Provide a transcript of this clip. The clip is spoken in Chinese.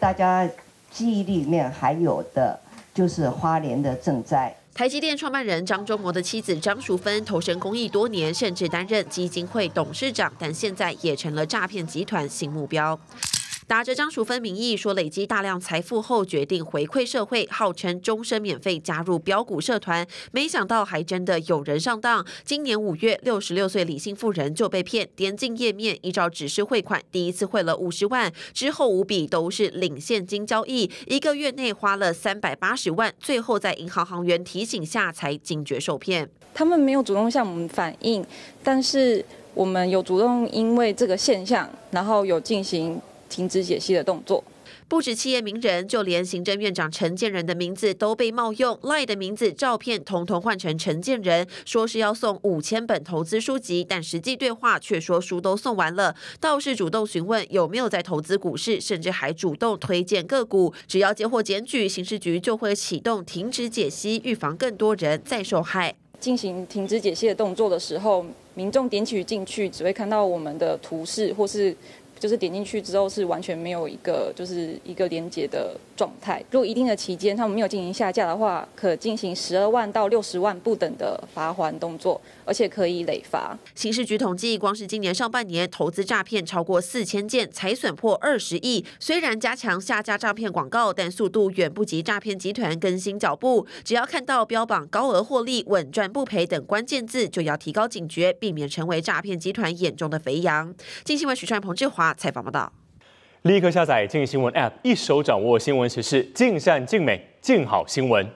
大家记忆里面还有的就是花莲的赈灾。台积电创办人张忠谋的妻子张淑芬投身公益多年，甚至担任基金会董事长，但现在也成了诈骗集团新目标。打着张淑芬名义，说累积大量财富后决定回馈社会，号称终身免费加入标股社团。没想到，还真的有人上当。今年五月，六十六岁李姓妇人就被骗，点进页面，依照指示汇款。第一次汇了五十万，之后五笔都是领现金交易，一个月内花了三百八十万。最后在银行行员提醒下才警觉受骗。他们没有主动向我们反映，但是我们有主动因为这个现象，然后有进行。停止解析的动作，不止企业名人，就连行政院长陈建仁的名字都被冒用，赖的名字、照片统统换成陈建仁，说是要送五千本投资书籍，但实际对话却说书都送完了，倒是主动询问有没有在投资股市，甚至还主动推荐个股。只要接获检举，刑事局就会启动停止解析，预防更多人再受害。进行停止解析的动作的时候，民众点取进去只会看到我们的图示或是。就是点进去之后是完全没有一个就是一个连接的状态。如果一定的期间他们没有进行下架的话，可进行十二万到六十万不等的罚还动作，而且可以累罚。刑事局统计，光是今年上半年投资诈骗超过四千件，财损破二十亿。虽然加强下架诈骗广告，但速度远不及诈骗集团更新脚步。只要看到标榜高额获利、稳赚不赔等关键字，就要提高警觉，避免成为诈骗集团眼中的肥羊。金新闻，许川、彭志华。采访报道，立刻下载《静新闻》App，一手掌握新闻时事，尽善尽美，尽好新闻。